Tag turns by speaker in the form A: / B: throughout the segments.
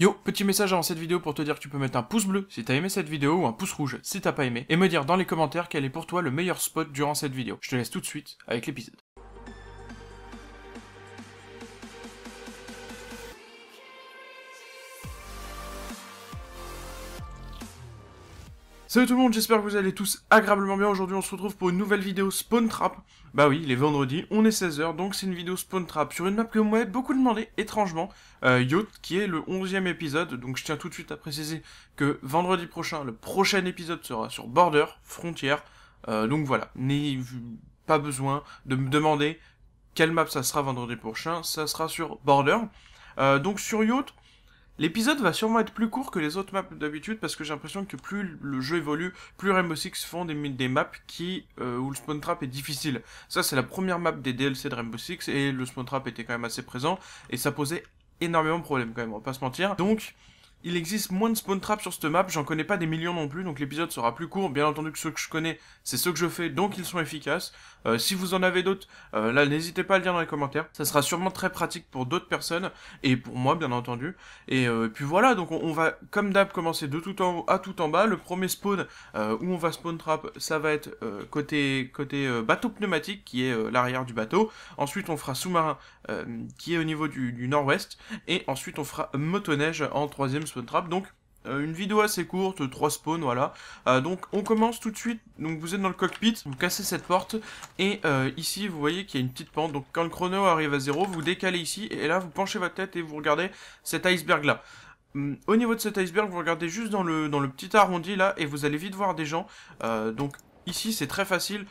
A: Yo, petit message avant cette vidéo pour te dire que tu peux mettre un pouce bleu si t'as aimé cette vidéo ou un pouce rouge si t'as pas aimé, et me dire dans les commentaires quel est pour toi le meilleur spot durant cette vidéo. Je te laisse tout de suite avec l'épisode. Salut tout le monde, j'espère que vous allez tous agréablement bien. Aujourd'hui, on se retrouve pour une nouvelle vidéo Spawn Trap. Bah oui, les vendredis, on est 16h, donc c'est une vidéo Spawn Trap sur une map que moi m'avez beaucoup demandé, étrangement, euh, Yacht, qui est le 11e épisode. Donc je tiens tout de suite à préciser que vendredi prochain, le prochain épisode sera sur Border, Frontière. Euh, donc voilà, n'ayez pas besoin de me demander quelle map ça sera vendredi prochain, ça sera sur Border. Euh, donc sur Yacht, L'épisode va sûrement être plus court que les autres maps d'habitude parce que j'ai l'impression que plus le jeu évolue, plus Rainbow Six font des, maps qui euh, où le spawn trap est difficile. Ça c'est la première map des DLC de Rainbow Six et le spawn trap était quand même assez présent et ça posait énormément de problèmes quand même, on va pas se mentir. Donc il existe moins de spawn traps sur cette map, j'en connais pas des millions non plus, donc l'épisode sera plus court. Bien entendu que ceux que je connais, c'est ceux que je fais, donc ils sont efficaces. Euh, si vous en avez d'autres, euh, là n'hésitez pas à le dire dans les commentaires. Ça sera sûrement très pratique pour d'autres personnes et pour moi bien entendu. Et euh, puis voilà, donc on, va comme d'hab commencer de tout en haut à tout en bas. Le premier spawn où on va spawn trap, ça va être côté côté bateau pneumatique qui est l'arrière du bateau. Ensuite on fera sous-marin qui est au niveau du, du nord-ouest et ensuite on fera motoneige en troisième spawn trap. Donc euh, une vidéo assez courte, 3 spawns, voilà. Euh, donc on commence tout de suite, donc vous êtes dans le cockpit, vous cassez cette porte, et euh, ici vous voyez qu'il y a une petite pente, donc quand le chrono arrive à 0, vous décalez ici, et là vous penchez votre tête et vous regardez cet iceberg là. Hum, au niveau de cet iceberg, vous regardez juste dans le, dans le petit arrondi là, et vous allez vite voir des gens. donc ici c'est très facile.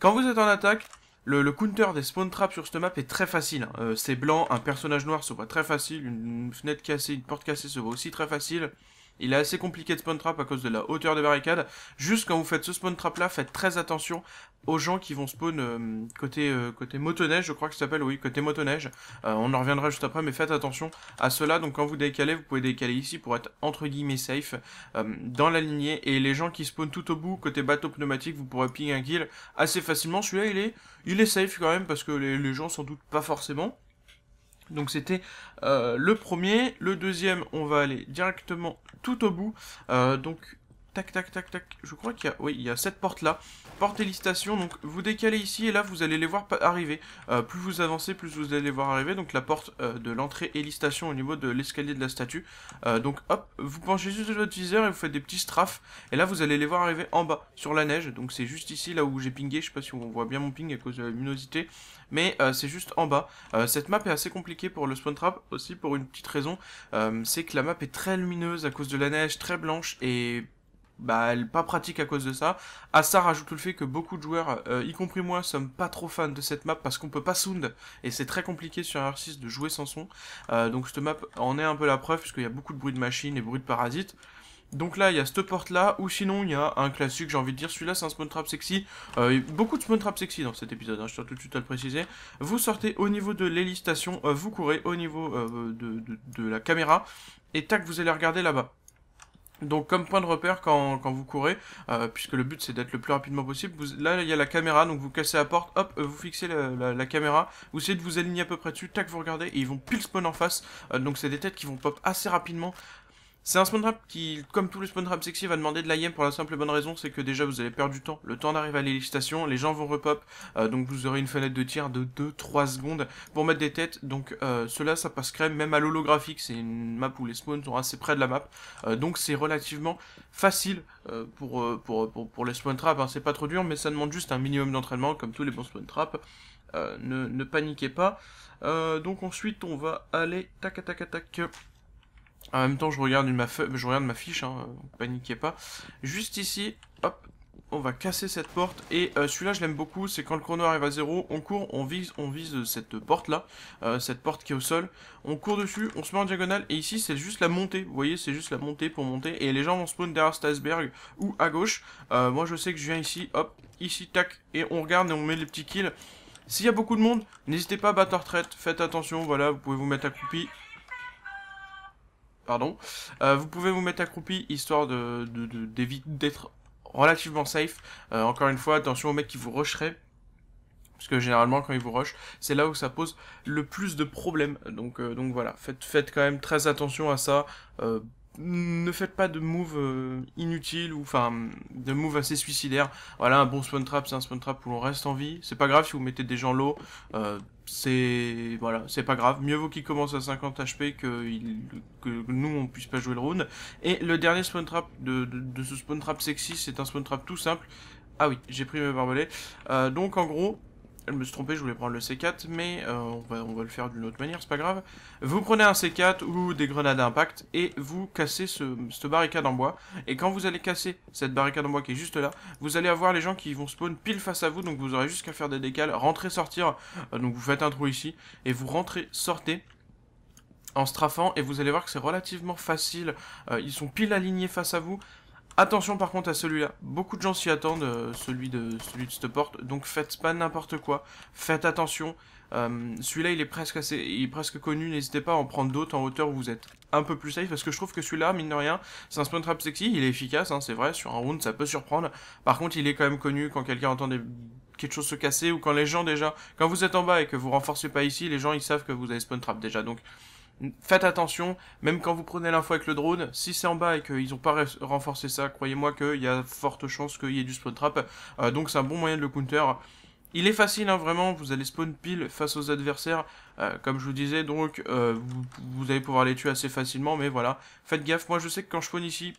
A: Quand vous êtes en attaque, le, counter des spawn traps sur cette map est très facile. Hein. c'est blanc, un personnage noir se voit très facile, une fenêtre cassée, une porte cassée se voit aussi très facile. Il est assez compliqué de spawn trap à cause de la hauteur des barricades. Juste quand vous faites ce spawn trap là, faites très attention aux gens qui vont spawn euh, côté euh, côté motoneige, je crois que ça s'appelle, oui, côté motoneige. Euh, on en reviendra juste après, mais faites attention à cela. Donc quand vous décalez, vous pouvez décaler ici pour être entre guillemets safe dans la lignée. Et les gens qui spawnent tout au bout, côté bateau pneumatique, vous pourrez ping un kill assez facilement. Celui-là, il est, il est safe quand même parce que les, les gens s'en doutent pas forcément. Donc c'était euh, le premier. Le deuxième, on va aller directement tout au bout. Euh, donc Tac, tac, tac, tac. Je crois qu'il y a... Oui, il y a cette porte-là. Porte élistation. Donc, vous décalez ici et là, vous allez les voir arriver. Euh, plus vous avancez, plus vous allez les voir arriver. Donc, la porte euh, de l'entrée et au niveau de l'escalier de la statue. Euh, donc, hop, vous penchez juste de votre viseur et vous faites des petits strafes. Et là, vous allez les voir arriver en bas, sur la neige. Donc, c'est juste ici, là où j'ai pingé. Je sais pas si on voit bien mon ping à cause de la luminosité. Mais c'est juste en bas. cette map est assez compliquée pour le spawn trap. Aussi, pour une petite raison. c'est que la map est très lumineuse à cause de la neige, très blanche et bah, elle pas pratique à cause de ça. À ça rajoute le fait que beaucoup de joueurs, euh, y compris moi, sommes pas trop fans de cette map parce qu'on peut pas sound et c'est très compliqué sur R6 de jouer sans son. Euh, donc cette map en est un peu la preuve puisqu'il y a beaucoup de bruit de machine et bruit de parasites. Donc là, il y a cette porte-là, ou sinon, il y a un classique, j'ai envie de dire, celui-là, c'est un spawn trap sexy. Euh, beaucoup de spawn trap sexy dans cet épisode, hein, je tiens tout de suite à le préciser. Vous sortez au niveau de l'hélistation, vous courez au niveau de, de, de, la caméra, et tac, vous allez regarder là-bas. Donc comme point de repère quand, quand vous courez, euh, puisque le but c'est d'être le plus rapidement possible, vous, là il y a la caméra, donc vous cassez la porte, hop, euh, vous fixez la, caméra, vous essayez de vous aligner à peu près dessus, tac vous regardez, et ils vont pile spawn en face, euh, donc c'est des têtes qui vont pop assez rapidement, c'est un spawn trap qui, comme tous les spawn traps sexy, va demander de l'IM pour la simple et bonne raison, c'est que déjà vous allez perdre du temps, le temps d'arriver à station, les gens vont repop, euh, donc vous aurez une fenêtre de tir de 2-3 secondes pour mettre des têtes, donc euh, cela ça quand même à l'holographique, c'est une map où les spawns sont assez près de la map, euh, donc c'est relativement facile pour, pour, pour, les spawn traps, hein. c'est pas trop dur, mais ça demande juste un minimum d'entraînement, comme tous les bons spawn traps, ne, ne, paniquez pas. donc ensuite on va aller tac tac tac tac en même temps, je regarde ma, je regarde ma fiche, hein, euh, paniquez pas. Juste ici, hop, on va casser cette porte. Et euh, celui-là, je l'aime beaucoup, c'est quand le chrono arrive à zéro, on court, on vise, on vise cette porte-là, euh, cette porte qui est au sol. On court dessus, on se met en diagonale, et ici, c'est juste la montée. Vous voyez, c'est juste la montée pour monter. Et les gens vont spawn derrière cet iceberg ou à gauche. moi, je sais que je viens ici, hop, ici, tac, et on regarde et on met les petits kills. S'il y a beaucoup de monde, n'hésitez pas à battre retraite, faites attention, voilà, vous pouvez vous mettre à coupie Pardon. Euh, vous pouvez vous mettre accroupi histoire de d'être relativement safe. Euh, encore une fois, attention aux mecs qui vous rusheraient. Parce que généralement, quand ils vous rushent, c'est là où ça pose le plus de problèmes. Donc, euh, donc voilà, faites, faites quand même très attention à ça. ne faites pas de moves inutiles ou enfin de move assez suicidaires. Voilà, un bon spawn trap, c'est un spawn trap où l'on reste en vie. C'est pas grave si vous mettez des gens low c'est voilà, c'est pas grave. Mieux vaut qu'il commence à 50 HP que, que nous on puisse pas jouer le round. Et le dernier spawn trap de, de, ce spawn trap sexy, c'est un spawn trap tout simple. Ah oui, j'ai pris mes barbelés. Euh, donc en gros, je me suis trompé, je voulais prendre le C4, mais euh, on, va, le faire d'une autre manière, c'est pas grave. Vous prenez un C4 ou des grenades à impact et vous cassez ce, cette barricade en bois. Et quand vous allez casser cette barricade en bois qui est juste là, vous allez avoir les gens qui vont spawn pile face à vous, donc vous aurez juste qu'à faire des décales, rentrer, sortir. Euh, donc vous faites un trou ici et vous rentrez, sortez en strafant et vous allez voir que c'est relativement facile. Euh, ils sont pile alignés face à vous. Attention par contre à celui-là, beaucoup de gens s'y attendent, euh, celui, de, celui de cette porte, donc faites pas n'importe quoi, faites attention, euh, celui-là il est presque assez, il est presque connu, n'hésitez pas à en prendre d'autres en hauteur où vous êtes un peu plus safe, parce que je trouve que celui-là, mine de rien, c'est un spawn trap sexy, il est efficace, hein, c'est vrai, sur un round ça peut surprendre, par contre il est quand même connu quand quelqu'un entend quelque chose se casser ou quand les gens déjà, quand vous êtes en bas et que vous renforcez pas ici, les gens ils savent que vous avez spawn trap déjà. Donc faites attention, même quand vous prenez l'info avec le drone, si c'est en bas et qu'ils n'ont pas renforcé ça, croyez-moi qu'il y a forte chance qu'il y ait du spawn trap, euh, donc c'est un bon moyen de le counter. Il est facile, hein, vraiment, vous allez spawn pile face aux adversaires, euh, comme je vous disais, donc euh, vous, vous allez pouvoir les tuer assez facilement, mais voilà, faites gaffe, moi je sais que quand je spawn ici,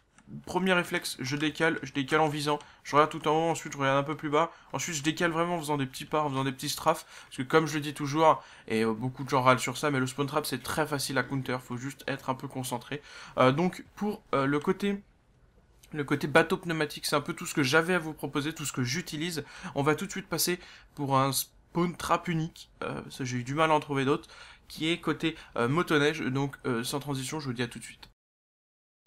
A: premier réflexe, je décale, je décale en visant, je regarde tout en haut, ensuite je regarde un peu plus bas, ensuite je décale vraiment en faisant des petits pas, en faisant des petits strafes, parce que comme je le dis toujours, et beaucoup de gens râlent sur ça, mais le spawn trap c'est très facile à counter, faut juste être un peu concentré. Euh, donc pour euh, le côté... Le côté bateau pneumatique, c'est un peu tout ce que j'avais à vous proposer, tout ce que j'utilise. On va tout de suite passer pour un spawn trap unique, euh, ça j'ai eu du mal à en trouver d'autres, qui est côté motoneige. Donc sans transition, je vous dis à tout de suite.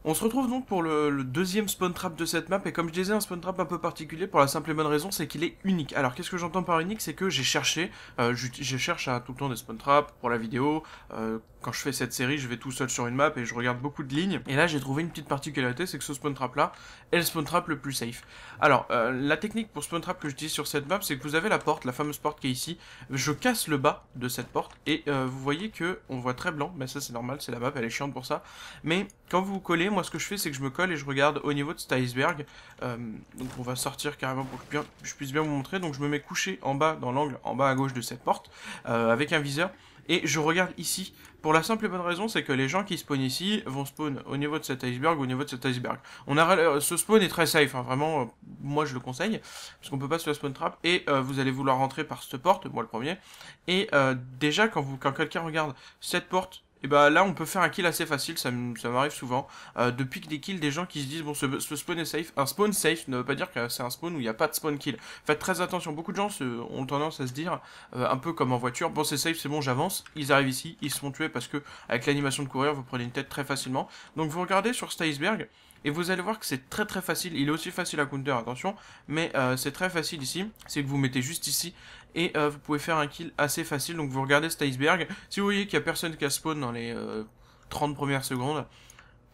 A: On se retrouve donc pour le, deuxième spawn trap de cette map, et comme je disais, un spawn trap un peu particulier pour la simple et bonne raison, c'est qu'il est unique. Alors qu'est-ce que j'entends par unique C'est que j'ai cherché, euh, je cherche à tout le temps des spawn traps pour la vidéo, euh, quand je fais cette série, je vais tout seul sur une map et je regarde beaucoup de lignes, et là j'ai trouvé une petite particularité, c'est que ce spawn trap là est le spawn trap le plus safe. Alors, euh, la technique pour spawn trap que je dis sur cette map, c'est que vous avez la porte, la fameuse porte qui est ici, je casse le bas de cette porte, et vous voyez que on voit très blanc, mais ça c'est normal, c'est la map, elle est chiante pour ça, mais quand vous, vous collez, moi ce que je fais c'est que je me colle et je regarde au niveau de cet iceberg. Euh, donc on va sortir carrément pour que je puisse bien vous montrer. Donc je me mets couché en bas dans l'angle, en bas à gauche de cette porte, euh, avec un viseur. Et je regarde ici, pour la simple et bonne raison, c'est que les gens qui spawnent ici vont spawn au niveau de cet iceberg, au niveau de cet iceberg. On a, euh, ce spawn est très safe, hein. vraiment, moi je le conseille, parce qu'on peut pas se la spawn trap, et vous allez vouloir rentrer par cette porte, moi le premier, et déjà quand, vous, quand quelqu'un regarde cette porte et eh bah ben, là on peut faire un kill assez facile, ça m'arrive souvent. Euh, depuis que des kills, des gens qui se disent bon ce, spawn est safe. Un spawn safe ne veut pas dire que c'est un spawn où il n'y a pas de spawn kill. Faites très attention, beaucoup de gens ont tendance à se dire euh, un peu comme en voiture, bon c'est safe, c'est bon j'avance, ils arrivent ici, ils se font tuer parce que avec l'animation de courir vous prenez une tête très facilement. Donc vous regardez sur cet et vous allez voir que c'est très très facile. Il est aussi facile à counter, attention. Mais euh, c'est très facile ici. C'est que vous mettez juste ici. Et euh, vous pouvez faire un kill assez facile. Donc vous regardez cet iceberg. Si vous voyez qu'il n'y a personne qui a spawn dans les 30 euh, premières secondes.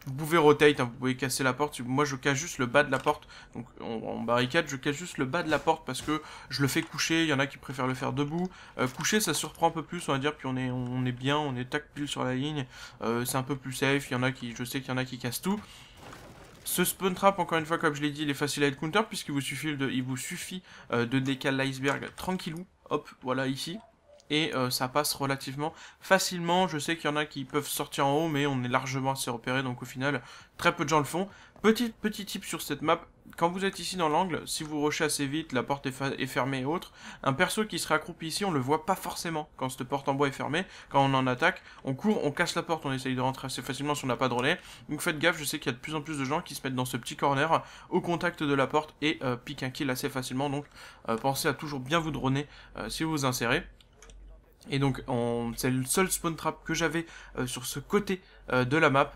A: Vous pouvez rotate, hein. vous pouvez casser la porte. Moi, je casse juste le bas de la porte. Donc, en, barricade, je casse juste le bas de la porte parce que je le fais coucher. Il y en a qui préfèrent le faire debout. coucher, ça surprend un peu plus, on va dire. Puis on est, on est bien, on est tac pile sur la ligne. c'est un peu plus safe. Il y en a qui, je sais qu'il y en a qui cassent tout. Ce spawn trap, encore une fois, comme je l'ai dit, il est facile à être counter puisqu'il vous suffit de, il vous suffit, euh, de décaler l'iceberg tranquillou. Hop, voilà, ici. Et euh, ça passe relativement facilement. Je sais qu'il y en a qui peuvent sortir en haut, mais on est largement assez repéré. Donc au final, très peu de gens le font. Petit, petit tip sur cette map, quand vous êtes ici dans l'angle, si vous rushez assez vite, la porte est, fermée et autres, un perso qui serait accroupi ici, on le voit pas forcément quand cette porte en bois est fermée. Quand on en attaque, on court, on casse la porte, on essaye de rentrer assez facilement si on n'a pas de Donc faites gaffe, je sais qu'il y a de plus en plus de gens qui se mettent dans ce petit corner au contact de la porte et euh, piquent un kill assez facilement. Donc euh, pensez à toujours bien vous droner euh, si vous vous insérez. Et donc c'est le seul spawn trap que j'avais sur ce côté de la map.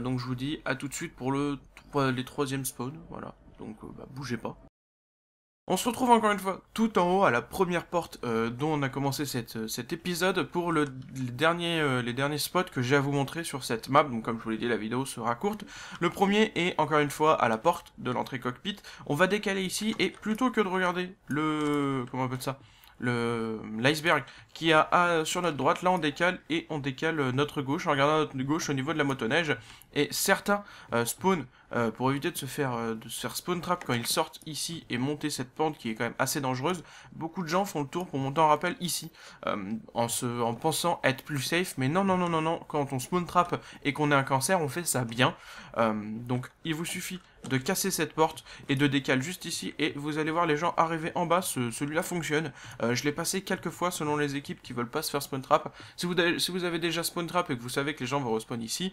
A: donc je vous dis à tout de suite pour le, les troisième spawn. Voilà donc euh, bah, bougez pas. On se retrouve encore une fois tout en haut à la première porte euh, dont on a commencé euh, cet épisode pour le, les, derniers, les derniers spots que j'ai à vous montrer sur cette map. Donc comme je vous l'ai dit, la vidéo sera courte. Le premier est encore une fois à la porte de l'entrée cockpit. On va décaler ici et plutôt que de regarder le... comment on appelle ça le l'iceberg qui a sur notre droite là on décale et on décale notre gauche en regardant notre gauche au niveau de la motoneige et certains euh, spawn euh, pour éviter de se faire euh, de faire spawn trap quand ils sortent ici et monter cette pente qui est quand même assez dangereuse. Beaucoup de gens font le tour pour monter en rappel ici en se en pensant être plus safe, mais non non non non non. Quand on spawn trap et qu'on est un cancer, on fait ça bien. donc il vous suffit de casser cette porte et de décaler juste ici et vous allez voir les gens arriver en bas, celui-là fonctionne. je l'ai passé quelques fois selon les équipes qui veulent pas se faire spawn trap. Si vous, si vous avez déjà spawn trap et que vous savez que les gens vont respawn ici,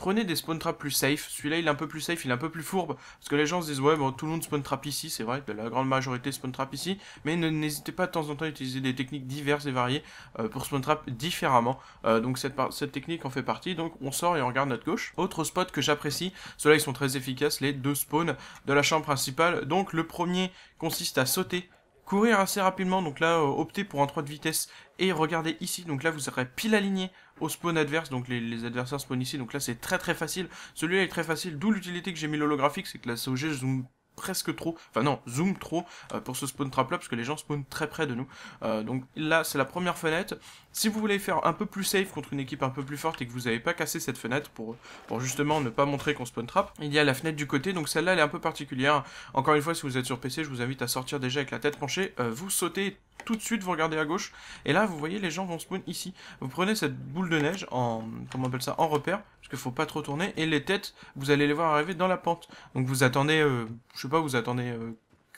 A: Prenez des spawn traps plus safe. Celui-là, il est un peu plus safe, il est un peu plus fourbe. Parce que les gens se disent, ouais, bon, tout le monde spawn trap ici, c'est vrai, la grande majorité spawn trap ici. Mais n'hésitez pas de temps en temps à utiliser des techniques diverses et variées euh, pour spawn trap différemment. Euh, donc cette, cette technique en fait partie. Donc on sort et on regarde notre gauche. Autre spot que j'apprécie, ceux-là, ils sont très efficaces, les deux spawns de la chambre principale. Donc le premier consiste à sauter courir assez rapidement, donc là, euh, optez pour un 3 de vitesse, et regardez ici, donc là, vous serez pile aligné au spawn adverse, donc les, adversaires spawn ici, donc là, c'est très très facile, celui-là est très facile, d'où l'utilité que j'ai mis l'holographique, c'est que la SOG zoom presque trop, enfin non, zoom trop euh, pour ce spawn trap là, parce que les gens spawnent très près de nous. Euh, donc là, c'est la première fenêtre, si vous voulez faire un peu plus safe contre une équipe un peu plus forte et que vous n'avez pas cassé cette fenêtre pour, justement ne pas montrer qu'on spawn trap, il y a la fenêtre du côté, donc celle-là elle est un peu particulière. Encore une fois, si vous êtes sur PC, je vous invite à sortir déjà avec la tête penchée, euh, vous sautez tout de suite, vous regardez à gauche, et là vous voyez les gens vont spawn ici. Vous prenez cette boule de neige en, comment on appelle ça, en repère, parce qu'il faut pas trop tourner, et les têtes, vous allez les voir arriver dans la pente. Donc vous attendez, euh, je sais pas, vous attendez... Euh,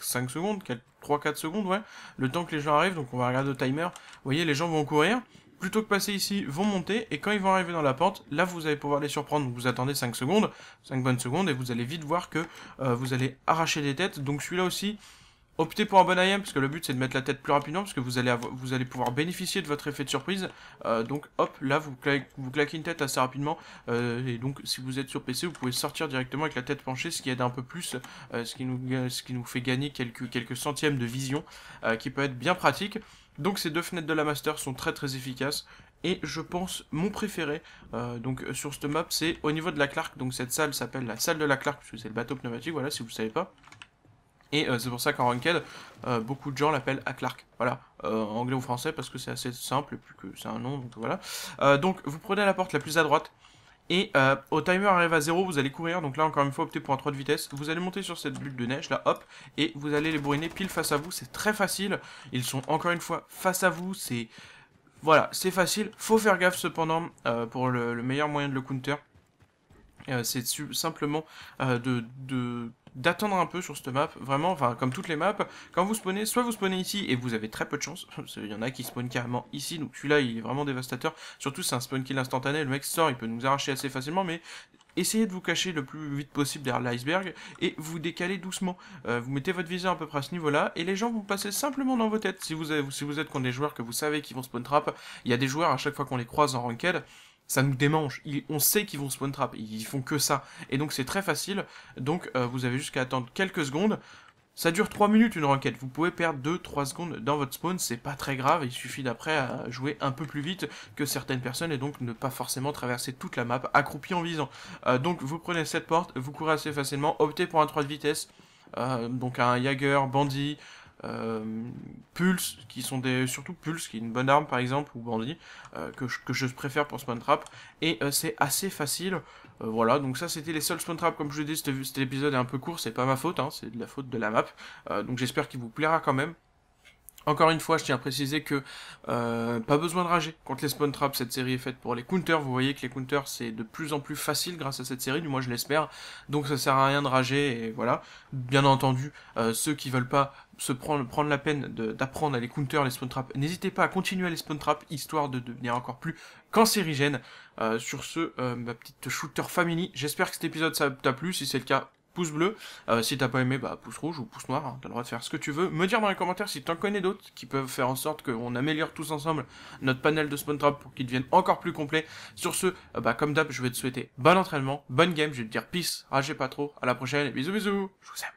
A: 5 secondes, 3-4 secondes, ouais, le temps que les gens arrivent, donc on va regarder le timer, vous voyez, les gens vont courir, plutôt que passer ici, vont monter, et quand ils vont arriver dans la porte, là vous allez pouvoir les surprendre, vous attendez 5 secondes, 5 bonnes secondes, et vous allez vite voir que euh, vous allez arracher des têtes, donc celui-là aussi, Optez pour un bon IM, parce que le but c'est de mettre la tête plus rapidement, parce que vous allez, vous allez pouvoir bénéficier de votre effet de surprise. Euh, donc hop, là vous, vous, claquez une tête assez rapidement, euh, et donc si vous êtes sur PC, vous pouvez sortir directement avec la tête penchée, ce qui aide un peu plus, euh, ce, qui nous, ce qui nous fait gagner quelques, quelques centièmes de vision, qui peut être bien pratique. Donc ces deux fenêtres de la Master sont très très efficaces, et je pense mon préféré donc sur ce map c'est au niveau de la Clark donc cette salle s'appelle la salle de la Clark parce que c'est le bateau pneumatique voilà si vous ne savez pas et euh, c'est pour ça qu'en Ranked, euh, beaucoup de gens l'appellent à Clark. Voilà, euh, anglais ou français, parce que c'est assez simple, et plus que c'est un nom, donc voilà. donc, vous prenez la porte la plus à droite, et au timer arrive à zéro, vous allez courir, donc là encore une fois optez pour un 3 de vitesse. Vous allez monter sur cette bulle de neige, là hop, et vous allez les brûler pile face à vous, c'est très facile. Ils sont encore une fois face à vous, c'est... Voilà, c'est facile. Faut faire gaffe cependant pour le, meilleur moyen de le counter. c'est simplement de d'attendre un peu sur cette map, vraiment, enfin comme toutes les maps, quand vous spawnez, soit vous spawnez ici et vous avez très peu de chance, il y en a qui spawnent carrément ici, donc celui-là il est vraiment dévastateur, surtout c'est un spawn kill instantané, le mec sort, il peut nous arracher assez facilement, mais essayez de vous cacher le plus vite possible derrière l'iceberg et vous décalez doucement. Euh, vous mettez votre visée à peu près à ce niveau-là et les gens vont passer simplement dans vos têtes. Si vous, avez, si vous êtes contre des joueurs que vous savez qui vont spawn trap, il y a des joueurs à chaque fois qu'on les croise en ranked, ça nous démange. on sait qu'ils vont spawn trap, ils font que ça. Et donc c'est très facile, donc euh, vous avez jusqu'à attendre quelques secondes. Ça dure 3 minutes une requête, vous pouvez perdre 2-3 secondes dans votre spawn, c'est pas très grave, il suffit d'après à jouer un peu plus vite que certaines personnes et donc ne pas forcément traverser toute la map accroupi en visant. Euh, donc vous prenez cette porte, vous courez assez facilement, optez pour un 3 de vitesse, euh, donc un jager, Bandit, euh, Pulse, qui sont des, surtout Pulse, qui est une bonne arme par exemple, ou Bandit, euh, que je, préfère pour Spawn Trap, et euh, c'est assez facile, voilà, donc ça c'était les seuls Spawn Trap, comme je l'ai dit cet épisode est un peu court, c'est pas ma faute, hein, c'est de la faute de la map, donc j'espère qu'il vous plaira quand même, encore une fois, je tiens à préciser que euh, pas besoin de rager contre les spawn traps, cette série est faite pour les counters, vous voyez que les counters c'est de plus en plus facile grâce à cette série, du moins je l'espère, donc ça sert à rien de rager, et voilà. Bien entendu, euh, ceux qui veulent pas se prendre, prendre la peine d'apprendre à les counters, les spawn traps, n'hésitez pas à continuer à les spawn traps, histoire de devenir encore plus cancérigène. Euh, sur ce, ma petite shooter family, j'espère que cet épisode t'a plu, si c'est le cas, pouce bleu. Euh, si t'as pas aimé, bah pouce rouge ou pouce noir, hein, t'as le droit de faire ce que tu veux. Me dire dans les commentaires si t'en connais d'autres qui peuvent faire en sorte qu'on améliore tous ensemble notre panel de spawn trap pour qu'il devienne encore plus complet. Sur ce, euh, bah comme d'hab, je vais te souhaiter bon entraînement, bonne game, je vais te dire peace, ragez pas trop, à la prochaine, bisous bisous, je vous aime.